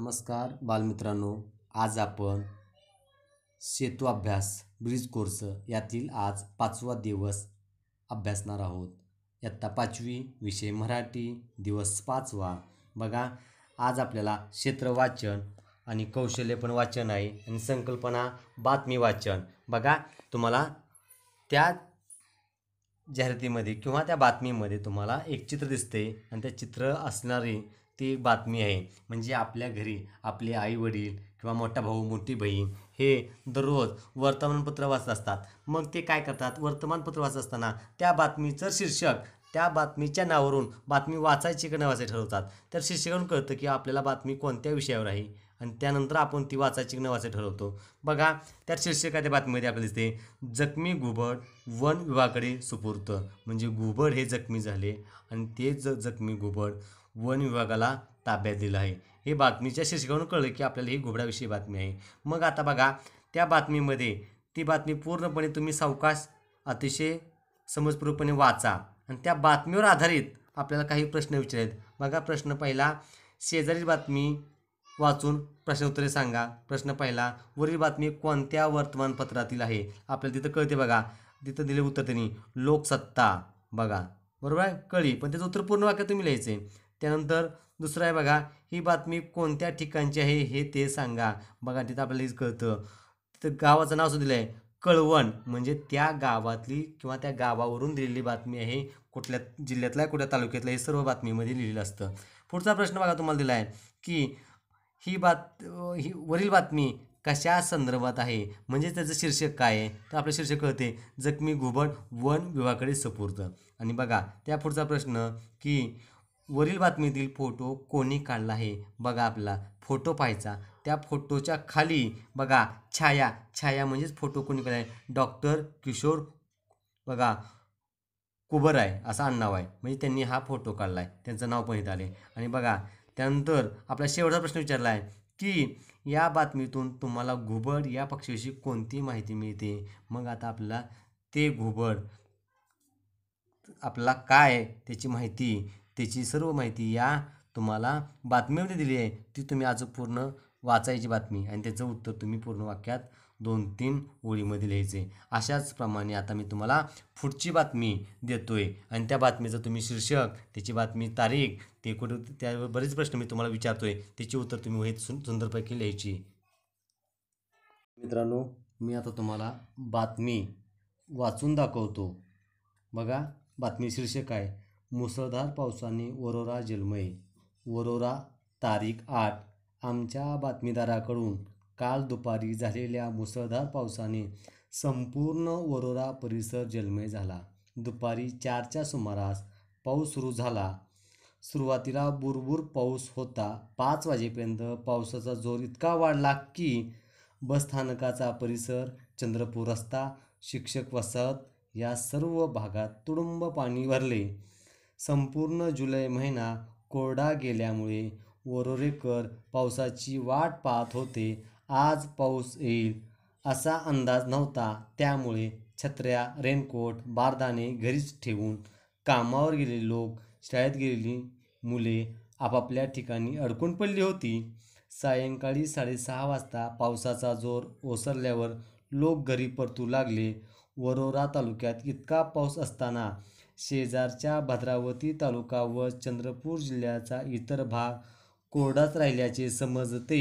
नमस्कार बालमित्रांनो आज आपण सेतू अभ्यास ब्रिज कोर्स यातील आज पाचवा दिवस अभ्यासणार आहोत इयत्ता पाचवी विषय मराठी दिवस पाचवा बघा आज आपल्याला क्षेत्र वाचन आणि कौशल्य पण वाचन आहे आणि संकल्पना बातमी वाचन बघा तुम्हाला त्या जाहिरातीमध्ये किंवा त्या बातमीमध्ये तुम्हाला एक चित्र दिसते आणि ते चित्र असणारी ती बातमी आहे म्हणजे आपल्या घरी आपले आईवडील किंवा मोठा भाऊ मोठी बहीण हे दररोज वर्तमानपत्र वाचत असतात मग ते काय करतात वर्तमानपत्र वाचत असताना त्या बातमीचं शीर्षक त्या बातमीच्या नावावरून बातमी वाचायची का न वाचायची ठरवतात तर शिक्षकांना कळतं की आपल्याला बातमी कोणत्या विषयावर आहे आणि त्यानंतर आपण ती वाचायची की न वाचायची ठरवतो बघा त्या शीर्षकाच्या बातमीमध्ये आपल्याला दिसते जखमी घुबड वन विभागाकडे सुपूर्त म्हणजे घुबड हे जखमी झाले आणि ते ज जखमी घुबड वन विभागाला ताब्यात दिलं आहे हे बातमीच्या शीर्षकावरून कळलं की आपल्याला ही घोबड्याविषयी बातमी आहे मग आता बघा त्या बातमीमध्ये ती बातमी पूर्णपणे तुम्ही सावकाश अतिशय समजपूर्वकपणे वाचा आणि त्या बातमीवर आधारित आपल्याला काही प्रश्न विचारेत बघा प्रश्न पहिला शेजारी बातमी वाचून प्रश्न उत्तरे सांगा प्रश्न पहिला वरील बातमी कोणत्या वर्तमानपत्रातील आहे आपल्याला तिथं कळते बघा तिथं दिले उत्तर त्यांनी लोकसत्ता बघा बरोबर आहे कळी पण त्याचं उत्तर पूर्ण वाक्य तुम्ही लिहायचे त्यानंतर दुसरं आहे बघा ही बातमी कोणत्या ठिकाणची आहे हे ते सांगा बघा तिथं आपल्याला कळतं तिथं गावाचं नाव सुद्धा दिलं आहे कळवण म्हणजे त्या गावातली किंवा त्या गावावरून दिलेली बातमी आहे कुठल्या जिल्ह्यातल्या कुठल्या तालुक्यातला हे सर्व बातमीमध्ये लिहिलेलं असतं पुढचा प्रश्न बघा तुम्हाला दिला आहे की ही बात ही वरील बातमी कशा संदर्भात आहे म्हणजे त्याचं शीर्षक काय आहे तर आपलं शीर्षक कळते जखमी घुबड वन विभागाकडे सपूर्द आणि बघा त्या पुढचा प्रश्न की वरील बातमीतील फोटो कोणी काढला आहे बघा आपला फोटो पाहायचा त्या फोटोच्या खाली बघा छाया छाया म्हणजेच फोटो कोणी काढला आहे डॉक्टर किशोर बघा कुबर आहे असा अण्णाव आहे म्हणजे त्यांनी हा फोटो काढला आहे त्यांचं नाव पण इथं आले आणि बघा त्यानंतर आपला शेवटचा प्रश्न विचारला आहे की या बातमीतून तुम्हाला घुबड या पक्षीविषयी कोणती माहिती मिळते मग आता आपला ते घुबड आपला काय त्याची माहिती त्याची सर्व माहिती या तुम्हाला बातमीमध्ये दिली आहे ती तुम्ही आज पूर्ण वाचायची बातमी आणि त्याचं उत्तर तुम्ही पूर्ण वाक्यात दोन तीन ओळीमध्ये लिहायचे अशाच प्रमाणे आता मी तुम्हाला पुढची बातमी देतो आहे आणि त्या बातमीचं तुम्ही शीर्षक त्याची बातमी तारीख ते कुठे त्यावर बरेच प्रश्न मी तुम्हाला विचारतो आहे त्याची उत्तर तुम्ही वहीत सुंदरपैकी लिहायची मित्रांनो मी आता तुम्हाला बातमी वाचून दाखवतो बघा बातमी शीर्षक आहे मुसळधार पावसाने वरोरा जलमय वरोरा तारीख आठ आमच्या बातमीदाराकडून काल दुपारी झालेल्या मुसळधार पावसाने संपूर्ण वरोरा परिसर जलमय झाला दुपारी चारच्या सुमारास पाऊस सुरू झाला सुरुवातीला बुरबुर पाऊस होता पाच वाजेपर्यंत पावसाचा जोर इतका वाढला की बसस्थानकाचा परिसर चंद्रपूर रस्ता शिक्षक वसाहत या सर्व भागात तुडुंब पाणी भरले संपूर्ण जुलै महिना कोरडा गेल्यामुळे वरोरेकर पावसाची वाट पाहत होते आज पाऊस येईल असा अंदाज नव्हता त्यामुळे छत्र्या रेनकोट बारदाने घरीच ठेवून कामावर गेलेले लोक शाळेत गेलेली मुले आपापल्या ठिकाणी अडकून पडली होती सायंकाळी साडेसहा वाजता पावसाचा जोर ओसरल्यावर लोक घरी परतू लागले वरोरा तालुक्यात इतका पाऊस असताना शेजारच्या भद्रावती तालुका व चंद्रपूर जिल्ह्याचा इतर भाग कोरडाच राहिल्याचे समजते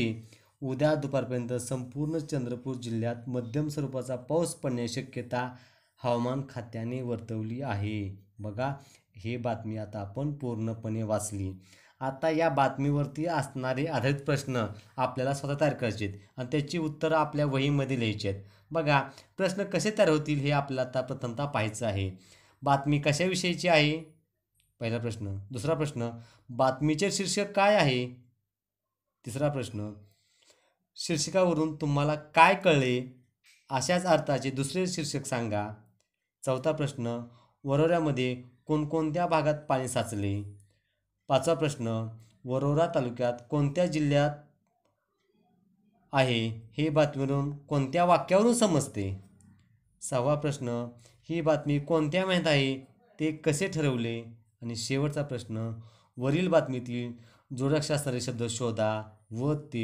उद्या दुपारपर्यंत संपूर्ण चंद्रपूर जिल्ह्यात मध्यम स्वरूपाचा पाऊस पडण्याची शक्यता हवामान खात्याने वर्तवली आहे बघा हे बातमी आता आपण पूर्णपणे वाचली आता या बातमीवरती असणारे आधारित प्रश्न आपल्याला स्वतः तयार करायचे आहेत आणि त्याची उत्तरं आपल्या वहीमध्ये लिहायची आहेत बघा प्रश्न कसे तयार होतील हे आपल्याला आता प्रथमता पाहायचं आहे बातमी कशाविषयीची आहे पहिला प्रश्न दुसरा प्रश्न बातमीचे शीर्षक काय आहे तिसरा प्रश्न शीर्षकावरून तुम्हाला काय कळले अशाच अर्थाचे दुसरे शीर्षक सांगा चौथा प्रश्न वरोऱ्यामध्ये कोणकोणत्या भागात पाणी साचले पाचवा प्रश्न वरोरा तालुक्यात कोणत्या जिल्ह्यात आहे हे बातमीवरून कोणत्या वाक्यावरून समजते सहावा प्रश्न ही बातमी कोणत्या महिन्यात आहे ते कसे ठरवले आणि शेवटचा प्रश्न वरील बातमीतील जोडाक्ष शब्द शोधा व ते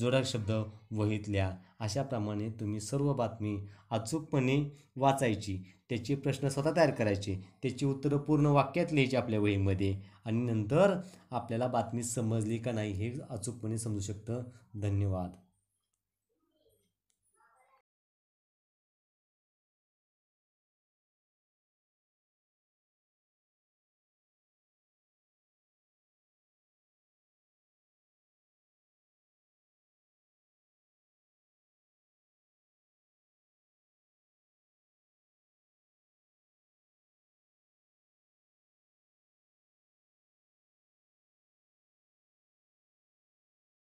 जोडाक शब्द वहीतल्या अशाप्रमाणे तुम्ही सर्व बातमी अचूकपणे वाचायची त्याचे प्रश्न स्वतः तयार करायचे त्याची उत्तरं पूर्ण वाक्यात लिहायची आपल्या वहीमध्ये आणि नंतर आपल्याला बातमी समजली का नाही हे अचूकपणे समजू शकतं धन्यवाद